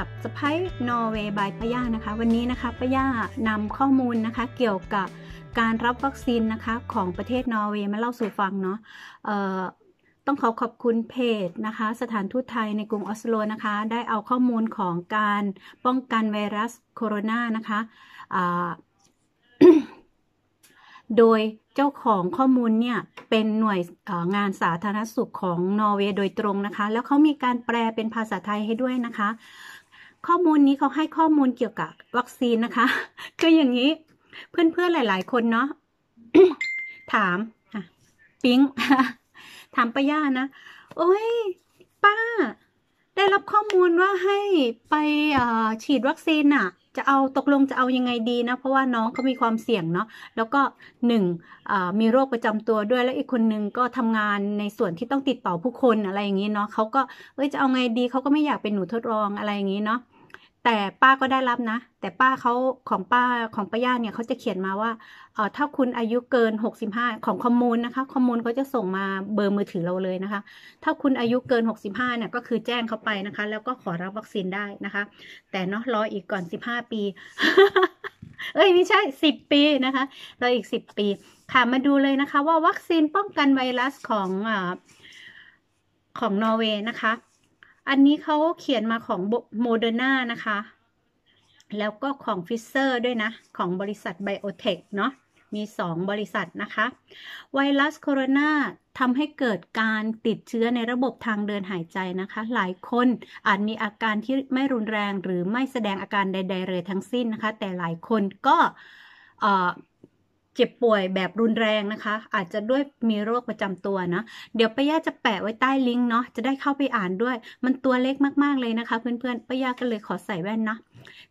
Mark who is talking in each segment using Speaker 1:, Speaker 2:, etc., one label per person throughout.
Speaker 1: กับสไปนอร์เวย์บายป้าย่านะคะ วันนี้นะคะป้าย่านำข้อมูลนะคะ เกี่ยวกับการรับวัคซีนนะคะ ของประเทศนอร์เวย์มาเล่าสู่ฟังเนาะต้องขอขอบคุณเพจนะคะ สถานทูตไทยในกรุงออสโลนะคะ ได้เอาข้อมูลของการป้องกันไวรัสโคโรนานะคะโดยเจ้าของข้อมูลเนี่ยเป็นหน่วยงานสาธารณสุขของนอร์เวย์โดยตรงนะคะ แล้วเขามีการแปลเป็นภาษาไทยให้ด้วยนะคะข้อมูลนี้เขาให้ข้อมูลเกี่ยวกับวัคซีนนะคะคืออย่างนี้เพื่อนๆหลายๆ คนเนาะถามปิ๊งถามป้าย่านะ โอ้ย ป้า ได้รับข้อมูลว่าให้ไปฉีดวัคซีนอะจะเอาตกลงจะเอายังไงดีนะ เพราะว่า น้องเขามีความเสี่ยงเนาะแล้วก็หนึ่งมีโรคประจำตัวด้วยแล้วอีกคน นึงก็ทำงานในส่วนที่ต้องติดต่อผู้คนอะไร อย่างนี้เนาะเขาก็ เอ้ย จะเอาไงดี เขาก็ ไม่ อยากเป็นหนูทดลองอะไรอย่างนี้เนาะแต่ป้าก็ได้รับนะ แต่ป้าเขาของป้าของป้าย่าเนี่ยเขาจะเขียนมาว่าเออถ้าคุณอายุเกิน65ของคอมมูลนะคะคอมมูลเขาจะส่งมาเบอร์มือถือเราเลยนะคะ ถ้าคุณอายุเกิน65เนี่ย ก็คือแจ้งเขาไปนะคะ แล้วก็ขอรับวัคซีนได้นะคะ แต่เนาะรออีกก่อน15ปีเอ้ยไม่ใช่10ปีนะคะรออีก10 ปีค่ะมาดูเลยนะคะว่าวัคซีนป้องกันไวรัสของของนอร์เวย์นะคะอันนี้เขาเขียนมาของโมเดอร์นานะคะ แล้วก็ของฟิเซอร์ด้วยนะ ของบริษัทไบโอเทค เนาะ มี2บริษัทนะคะ ไวรัสโคโรนาทำให้เกิดการติดเชื้อในระบบทางเดินหายใจนะคะ หลายคนอาจมีอาการที่ไม่รุนแรงหรือไม่แสดงอาการใด ๆเลยทั้งสิ้นนะคะ แต่หลายคนก็จ็บป่วยแบบรุนแรงนะคะ อาจจะด้วยมีโรคประจำตัวนะเดี๋ยวป้าย่าจะแปะไว้ใต้ลิงก์เนาะจะได้เข้าไปอ่านด้วยมันตัวเล็กมากๆ เลยนะคะ เพื่อนๆป้าย่าก็เลยขอใส่แว่นนะ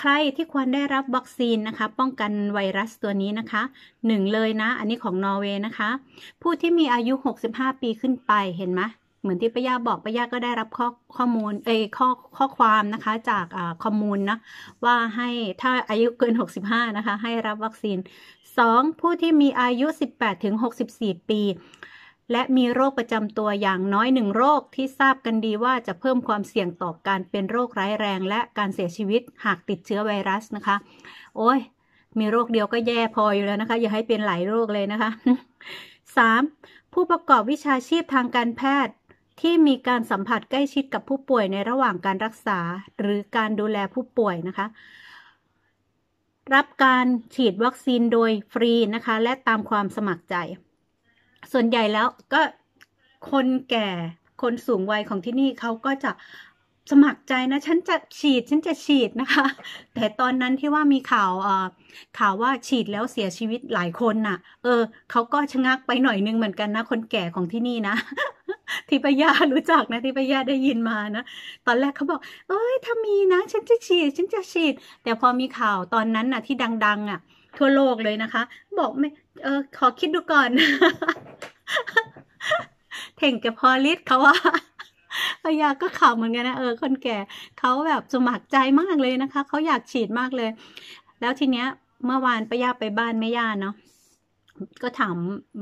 Speaker 1: ใครที่ควรได้รับวัคซีนนะคะ ป้องกันไวรัสตัวนี้นะคะ1เลยนะ อันนี้ของนอร์เวย์นะคะ ผู้ที่มีอายุ 65 ปีขึ้นไปเห็นไหมเหมือนที่ป้าย่าบอกป้าย่าก็ได้รับข้อข้อมูลเอ้ข้อข้อความนะคะจากข้อมูลนะว่าให้ถ้าอายุเกิน65นะคะให้รับวัคซีน 2. ผู้ที่มีอายุ 18-64 ปี และมีโรคประจำตัวอย่างน้อยหนึ่งโรคที่ทราบกันดีว่าจะเพิ่มความเสี่ยงต่อการเป็นโรคร้ายแรงและการเสียชีวิตหากติดเชื้อไวรัสนะคะ โอ้ยมีโรคเดียวก็แย่พออยู่แล้วนะคะอย่าให้เป็นหลายโรคเลยนะคะ 3. ผู้ประกอบวิชาชีพทางการแพทย์ที่มีการสัมผัสใกล้ชิดกับผู้ป่วยในระหว่างการรักษา หรือการดูแลผู้ป่วยนะคะรับการฉีดวัคซีนโดยฟรีนะคะ และตามความสมัครใจ ส่วนใหญ่แล้ว ก็คนแก่คนสูงวัยของที่นี่เขาก็จะสมัครใจนะฉันจะฉีด ฉันจะฉีดนะคะ แต่ตอนนั้นที่ว่ามีข่าวข่าวว่าฉีดแล้วเสียชีวิตหลายคนนะ่ะ เออ เขาก็ชะงักไปหน่อยนึง เหมือนกันนะ คนแก่ของที่นี่นะทิพปยารู้จักนะทิพปยาได้ยินมานะตอนแรกเขาบอกเอ้ยถ้ามีนะ ฉันจะฉีด ฉันจะฉีด แต่พอมีข่าวตอนนั้นนะ่ะที่ดังๆอะ่ะทั่วโลกเลยนะคะ บอกไม่เออขอคิดดูก่อนเถ่งแกพอลิศเขาว่าพยาก็ข่าวเหมือนกันนะเออคนแก่เขาแบบสมัครใจมากเลยนะคะเขาอยากฉีดมากเลย แล้วทีเนี้ยเมื่อวานปยาไปบ้านแม่ย่าเนาะก็ถาม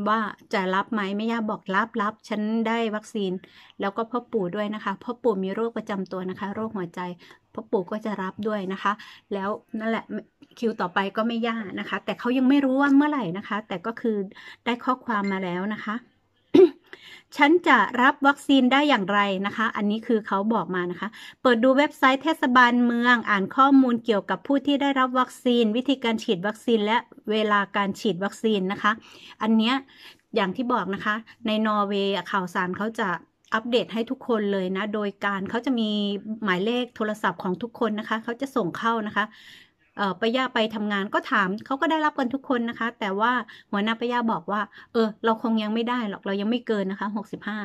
Speaker 1: ว่าจะรับไหมแม่ย่าบอกรับรับฉันได้วัคซีน แล้วก็พ่อปู่ด้วยนะคะพ่อปู่มีโรคประจำตัวนะคะโรคหัวใจพ่อปู่ก็จะรับด้วยนะคะ แล้วนั่นแหละคิวต่อไปก็ไม่ยากนะคะ แต่เขายังไม่รู้ว่าเมื่อไหร่นะคะ แต่ก็คือได้ข้อความมาแล้วนะคะฉันจะรับวัคซีนได้อย่างไรนะคะ อันนี้คือเขาบอกมานะคะ เปิดดูเว็บไซต์เทศบาลเมือง อ่านข้อมูลเกี่ยวกับผู้ที่ได้รับวัคซีน วิธีการฉีดวัคซีนและเวลาการฉีดวัคซีนนะคะ อันเนี้ยอย่างที่บอกนะคะ ในนอร์เวย์ข่าวสาร เขาจะอัปเดตให้ทุกคนเลยนะ โดยการเขาจะมีหมายเลขโทรศัพท์ของทุกคนนะคะ เขาจะส่งเข้านะคะปย่าไปทำงานก็ถาม เขาก็ได้รับกันทุกคนนะคะ แต่ว่า หัวหน้าปย่าบอกว่า เออเราคงยังไม่ได้ หรอกเรายังไม่เกินนะคะ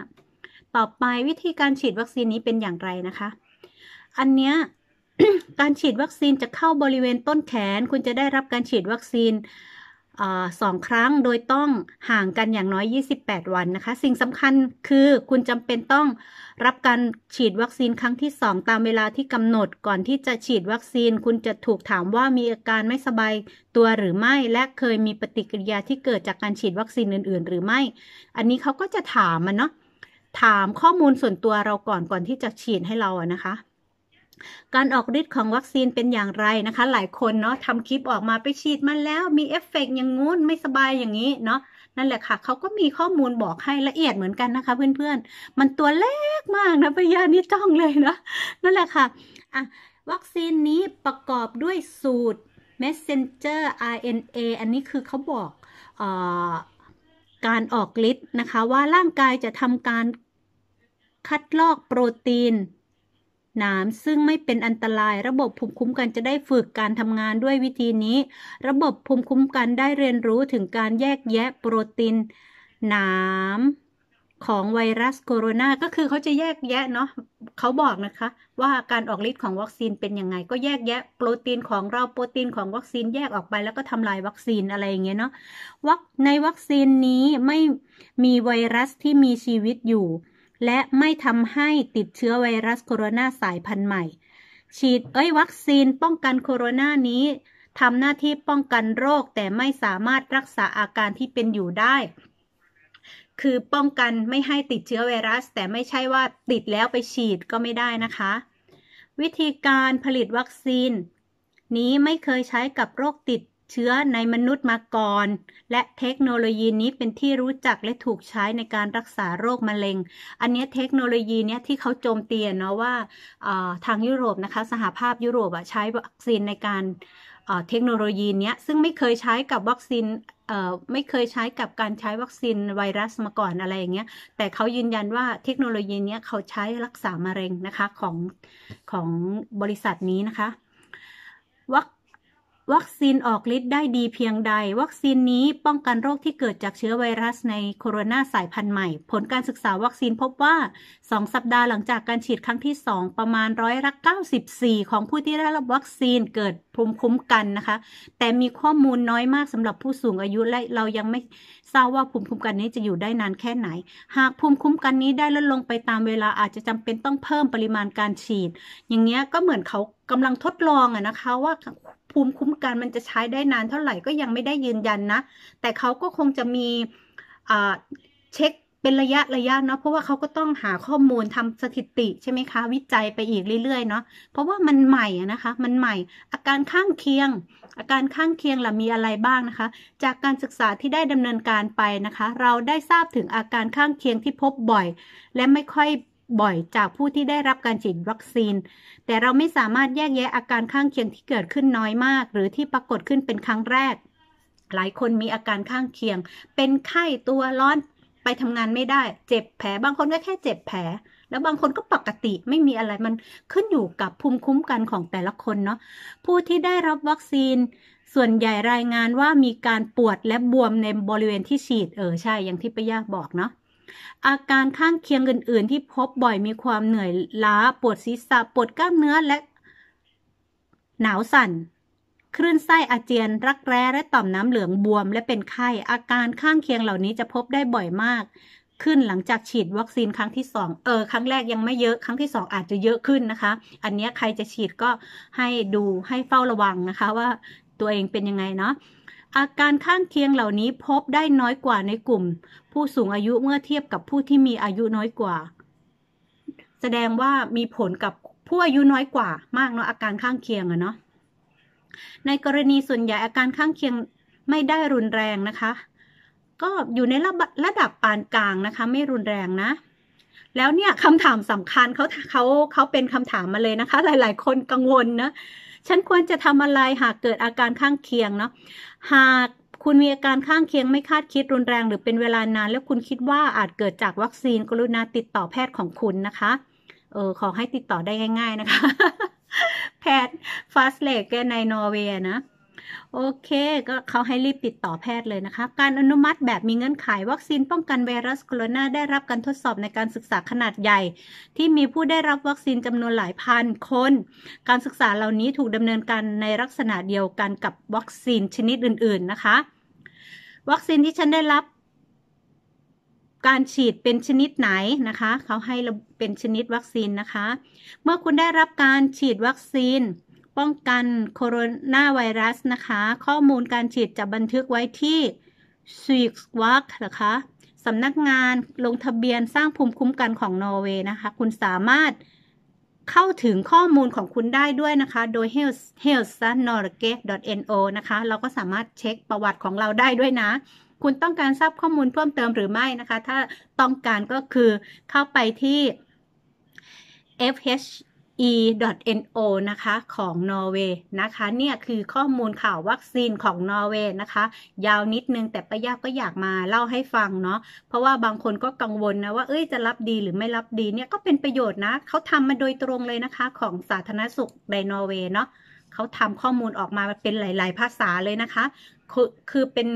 Speaker 1: 65ต่อไปวิธีการฉีดวัคซีนนี้เป็นอย่างไรนะคะ อันเนี้ย การฉีดวัคซีนจะเข้าบริเวณต้นแขนคุณจะได้รับการฉีดวัคซีนสองครั้ง โดยต้องห่างกันอย่างน้อย 28 วันนะคะ สิ่งสำคัญคือคุณจำเป็นต้อง รับการฉีดวัคซีนครั้งที่ 2 ตามเวลาที่กำหนด ก่อนที่จะฉีดวัคซีน คุณจะถูกถามว่ามีอาการไม่สบาย ตัวหรือไม่ และเคยมีปฏิกิริยาที่เกิดจากการฉีดวัคซีนอื่นๆ หรือไม่ อันนี้เขาก็จะถามมันเนาะ ถามข้อมูลส่วนตัวเราก่อนก่อนที่จะฉีดให้เราอะนะคะการออกฤทธิ์ของวัคซีนเป็นอย่างไรนะคะ หลายคนเนาะทำคลิปออกมาไปฉีด มา แล้วมีเอฟเฟกอย่างงู้นไม่สบายอย่างนี้เนาะนั่นแหละค่ะ เขาก็มีข้อมูลบอกให้ ละเอียดเหมือนกันนะคะ เพื่อนๆมันตัวเล็ก มากนะพยานี้จ้องเลยนะนั่น แหละค่ะ อ่ะ วัคซีนนี้ประกอบด้วยสูตร messenger RNA อันนี้คือเขาบอกออการออกฤทธิ์นะคะ ว่าร่างกายจะทำการคัดลอกโปรตีนหนามซึ่งไม่เป็นอันตรายระบบภูมิคุ้มกันจะได้ฝึกการทำงานด้วยวิธีนี้ ระบบภูมิคุ้มกันได้เรียนรู้ถึงการแยกแยะโปรตีนหนามของไวรัสโคโรนา ก็คือเขาจะแยกแยะ เนาะเขาบอก นะคะ ว่าการออกฤทธิ์ของวัคซีนเป็น ยัง ไง ก็แยกแยะ โปรตีนของเราโปรตีนของวัคซีนแยกออกไปแล้วก็ทำลายวัคซีนอะไรอย่างเงี้ยเนาะวัคในวัคซีนนี้ไม่มีไวรัสที่มีชีวิตอยู่และไม่ทำให้ติดเชื้อไวรัสโคโรนาสายพันธุ์ใหม่ ฉีดเอ้ยวัคซีนป้องกันโคโรนานี้ทำหน้าที่ป้องกันโรคแต่ไม่สามารถรักษาอาการที่เป็นอยู่ได้ คือป้องกันไม่ให้ติดเชื้อไวรัส แต่ไม่ใช่ว่าติดแล้วไปฉีดก็ไม่ได้นะคะ วิธีการผลิตวัคซีน นี้ไม่เคยใช้กับโรคติดเชื้อในมนุษย์มาก่อน และเทคโนโลยีนี้เป็นที่รู้จักและถูกใช้ในการรักษาโรคมะเร็ง อันนี้เทคโนโลยีเนี้ยที่เขาโจมตีเนาะว่าทางยุโรปนะคะสหภาพยุโรปใช้วัคซีนในการเทคโนโลยีเนี้ยซึ่งไม่เคยใช้กับวัคซีนไม่เคยใช้กับการใช้วัคซีนไวรัสมาก่อนอะไรอย่างเงี้ย แต่เขายืนยันว่าเทคโนโลยีเนี้ยเขาใช้รักษามะเร็งนะคะของของบริษัทนี้นะคะวัควัคซีนออกฤทธิ์ได้ดีเพียงใด วัคซีนนี้ป้องกันโรคที่เกิดจากเชื้อไวรัส ในโคโรนาสายพันธุ์ใหม่ ผลการศึกษาวัคซีนพบว่า 2 สัปดาห์หลังจากการฉีดครั้งที่ 2 ประมาณร้อยละ94 ของผู้ที่ได้รับวัคซีนเกิดภูมิคุ้มกันนะคะ แต่มีข้อมูลน้อยมากสำหรับผู้สูงอายุและเรายังไม่ทราบว่าภูมิคุ้มกันนี้จะอยู่ได้นานแค่ไหน หากภูมิคุ้มกันนี้ได้ลดลงไปตามเวลาอาจจะจำเป็นต้องเพิ่มปริมาณการฉีด อย่างเงี้ยก็เหมือนเขากำลังทดลองอะนะคะว่าภูมิคุ้มกันมันจะใช้ได้นานเท่าไหร่ก็ยังไม่ได้ยืนยันนะ แต่เขาก็คงจะมีเช็คเป็นระยะระยะเนาะเพราะว่าเขาก็ต้องหาข้อมูลทำสถิติใช่ไหมคะ วิจัยไปอีกเรื่อยๆเนาะเพราะว่ามันใหม่นะคะมันใหม่อาการข้างเคียง อาการข้างเคียงล่ะมีอะไรบ้างนะคะ จากการศึกษาที่ได้ดำเนินการไปนะคะ เราได้ทราบถึงอาการข้างเคียงที่พบบ่อย และไม่ค่อยบ่อยจากผู้ที่ได้รับการฉีดวัคซีน แต่เราไม่สามารถแยกแยะอาการข้างเคียงที่เกิดขึ้นน้อยมาก หรือที่ปรากฏขึ้นเป็นครั้ง แรก หลายคนมีอาการข้างเคียง เป็นไข้ตัวร้อน ไปทำงานไม่ได้ เจ็บแผล บางคนก็แค่เจ็บแผล แล้วบางคนก็ปกติไม่มีอะไร มันขึ้นอยู่กับภูมิคุ้มกันของแต่ละคนเนาะ ผู้ที่ได้รับวัคซีน ส่วนใหญ่รายงานว่ามีการปวดและบวมในบริเวณที่ฉีด เออ ใช่ อย่างที่ป้ยาบอกเนาะอาการข้างเคียงอื่น ๆ ที่พบบ่อยมีความเหนื่อยล้าปวดศีรษะปวดกล้ามเนื้อและ หนาวสั่นคลื่นไส้อาเจียนรักแร้และต่อมน้ำเหลืองบวม และเป็นไข้อาการข้างเคียงเหล่านี้จะพบได้บ่อยมาก ขึ้นหลังจากฉีดวัคซีนครั้งที่สองเออครั้งแรกยังไม่เยอะครั้งที่สองอาจจะเยอะขึ้นนะคะ อันนี้ใครจะฉีดก็ให้ดูให้เฝ้าระวังนะคะ ว่าตัวเองเป็นยังไงเนาะอาการข้างเคียงเหล่านี้พบได้น้อยกว่าในกลุ่ม ผู้สูงอายุเมื่อเทียบกับผู้ที่มีอายุน้อยกว่า แสดงว่ามีผลกับผู้อายุน้อยกว่ามากเนาะ อาการข้างเคียงอะเนาะในกรณีส่วนใหญ่อาการข้างเคียงไม่ได้รุนแรงนะคะ ก็อยู่ในระระดับปานกลางนะคะ ไม่รุนแรงนะ แล้วเนี่ยคำถามสำคัญเขาเขาเขาเป็นคำถามมาเลยนะคะหลาย ๆ คนกังวลนะฉันควรจะทำอะไรหากเกิดอาการข้างเคียงเนาะ หากคุณมีอาการข้างเคียงไม่คาดคิดรุนแรงหรือเป็นเวลานาน แล้วคุณคิดว่าอาจเกิดจากวัคซีนกรุณาติดต่อแพทย์ของคุณนะคะ เออขอให้ติดต่อได้ง่ายๆนะคะ แพทย์ฟาสเลกในนอร์เวย์นะโอเค ก็เขาให้รีบติดต่อแพทย์เลยนะคะ การอนุมัติแบบมีเงื่อนไขวัคซีนป้องกันไวรัสโคโรนาได้รับการทดสอบในการศึกษาขนาดใหญ่ ที่มีผู้ได้รับวัคซีนจำนวนหลายพันคน การศึกษาเหล่านี้ถูกดำเนินการในลักษณะเดียวกันกับวัคซีนชนิดอื่นๆนะคะ วัคซีนที่ฉันได้รับ การฉีดเป็นชนิดไหนนะคะเขาให้เป็นชนิดวัคซีนนะคะ เมื่อคุณได้รับการฉีดวัคซีนป้องกันโคโรนา ไวรัสนะคะ ข้อมูลการฉีดจะบันทึกไว้ที่ s วีกวักนะคะสำนักงานลงทะเบียนสร้างภูมิคุ้มกันของนอร์เวย์นะคะ คุณสามารถเข้าถึงข้อมูลของคุณได้ด้วย นะคะ โดย h e l t h n o r g e n o นะคะเราก็สามารถเช็คประวัติของเราได้ด้วยนะ คุณต้องการทราบข้อมูลเพิ่มเติมหรือไม่นะคะถ้าต้องการก็คือเข้าไปที่ fh e.no นะคะ ของนอร์เวย์นะคะเนี่ยคือข้อมูลข่าววัคซีนของนอร์เวย์นะคะ ยาวนิดนึงแต่ป้ายาก็อยากมาเล่าให้ฟัง เนาะเพราะว่าบางคนก็กังวลนะ ว่าเอ้ยจะรับดีหรือไม่รับดี เนี่ยก็เป็นประโยชน์นะเขาทำมาโดยตรงเลยนะคะของสาธารณสุขในนอร์เวย์เนาะเขาทำข้อมูลออกมาเป็นหลาย ๆ ภาษาเลยนะคะ คือคือเป็น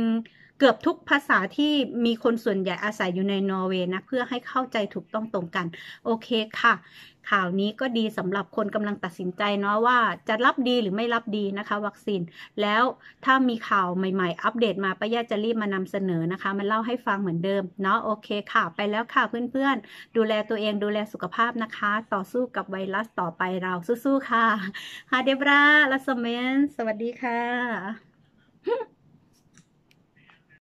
Speaker 1: เกือบ ทุกภาษาที่มีคนส่วนใหญ่อาศัยอยู่ในนอร์เวย์นะ เพื่อให้เข้าใจถูกต้องตรงกัน โอเคค่ะ ข่าวนี้ก็ดีสำหรับคนกำลังตัดสินใจเนาะว่า จะรับดีหรือไม่รับดีนะคะ วัคซีนแล้วถ้ามีข่าว ใหม่ๆ อัปเดตมาป้าย่าจะรีบมานำเสนอนะคะมันเล่าให้ฟังเหมือนเดิมเนาะโอเคค่ะ ไปแล้วค่ะเพื่อนๆดูแลตัวเองดูแลสุขภาพนะคะ ต่อสู้กับไวรัสต่อไปเราสู้ๆค่ะฮาเดบราลาสเมนสวัสดีค่ะ